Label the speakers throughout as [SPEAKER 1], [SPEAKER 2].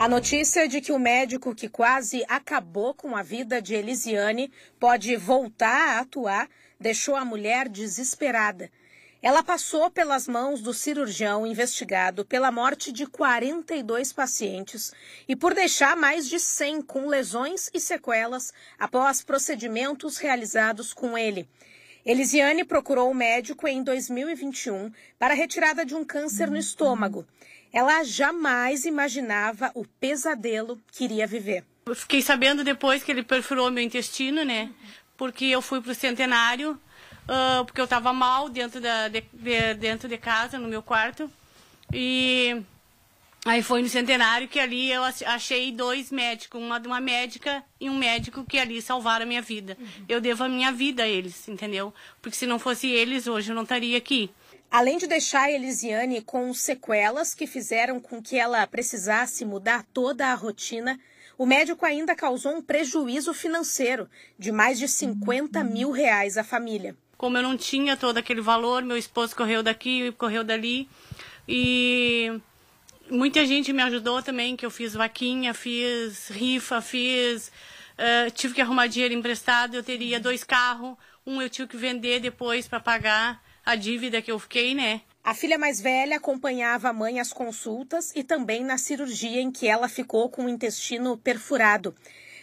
[SPEAKER 1] A notícia é de que o médico que quase acabou com a vida de Elisiane pode voltar a atuar deixou a mulher desesperada. Ela passou pelas mãos do cirurgião investigado pela morte de 42 pacientes e por deixar mais de 100 com lesões e sequelas após procedimentos realizados com ele. Elisiane procurou o médico em 2021 para retirada de um câncer no estômago. Ela jamais
[SPEAKER 2] imaginava o pesadelo que iria viver. fiquei sabendo depois que ele perfurou meu intestino, né? Porque eu fui para o centenário, uh, porque eu estava mal dentro, da, de, de, dentro de casa, no meu quarto. E Aí foi no centenário que ali eu achei dois médicos, uma de uma médica e um médico que ali salvaram a minha vida. Uhum. Eu devo a minha vida a eles, entendeu? Porque se não fosse eles, hoje eu não estaria aqui.
[SPEAKER 1] Além de deixar a Elisiane com sequelas que fizeram com que ela precisasse mudar toda a rotina, o médico ainda causou um prejuízo financeiro de mais de 50 uhum. mil reais à família.
[SPEAKER 2] Como eu não tinha todo aquele valor, meu esposo correu daqui, correu dali e muita gente me ajudou também, que eu fiz vaquinha, fiz rifa, fiz. Uh, tive que arrumar dinheiro emprestado, eu teria uhum. dois carros, um eu tive que vender depois para pagar a dívida que eu fiquei, né?
[SPEAKER 1] A filha mais velha acompanhava a mãe às consultas e também na cirurgia em que ela ficou com o intestino perfurado.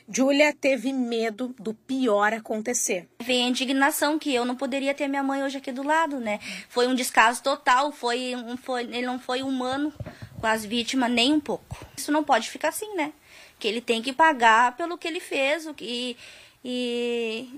[SPEAKER 1] Julia teve medo do pior acontecer. Vem a indignação que eu não poderia ter minha mãe hoje aqui do lado, né?
[SPEAKER 3] Foi um descaso total, foi, um, foi ele não foi humano as vítimas nem um pouco. Isso não pode ficar assim, né? Que ele tem que pagar pelo que ele fez e, e,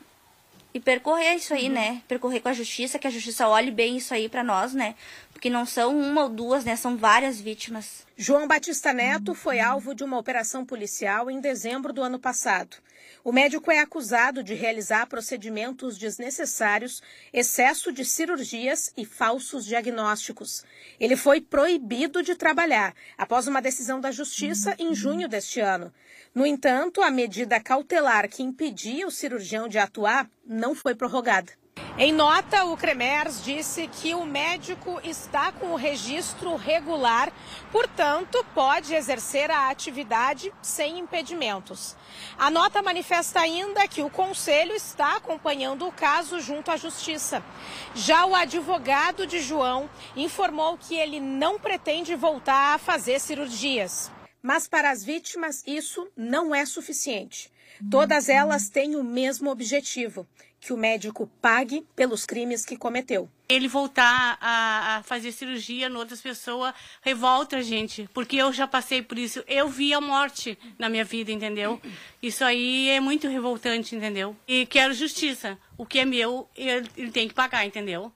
[SPEAKER 3] e percorrer isso aí, uhum. né? Percorrer com a justiça, que a justiça olhe bem isso aí para nós, né? porque não são uma ou duas, né? São várias
[SPEAKER 1] vítimas. João Batista Neto foi alvo de uma operação policial em dezembro do ano passado. O médico é acusado de realizar procedimentos desnecessários, excesso de cirurgias e falsos diagnósticos. Ele foi proibido de trabalhar após uma decisão da Justiça em junho deste ano. No entanto, a medida cautelar que impedia o cirurgião de atuar não foi prorrogada. Em nota, o Cremers disse que o médico está com o registro regular, portanto, pode exercer a atividade sem impedimentos. A nota manifesta ainda que o Conselho está acompanhando o caso junto à Justiça. Já o advogado de João informou que ele não pretende voltar a fazer cirurgias. Mas para as vítimas, isso não é suficiente. Todas elas têm o mesmo objetivo: que o médico pague pelos crimes que cometeu. Ele voltar
[SPEAKER 2] a, a fazer cirurgia em outras pessoas revolta a gente, porque eu já passei por isso. Eu vi a morte na minha vida, entendeu? Isso aí é muito revoltante, entendeu? E quero justiça. O que é meu, ele, ele tem que pagar, entendeu?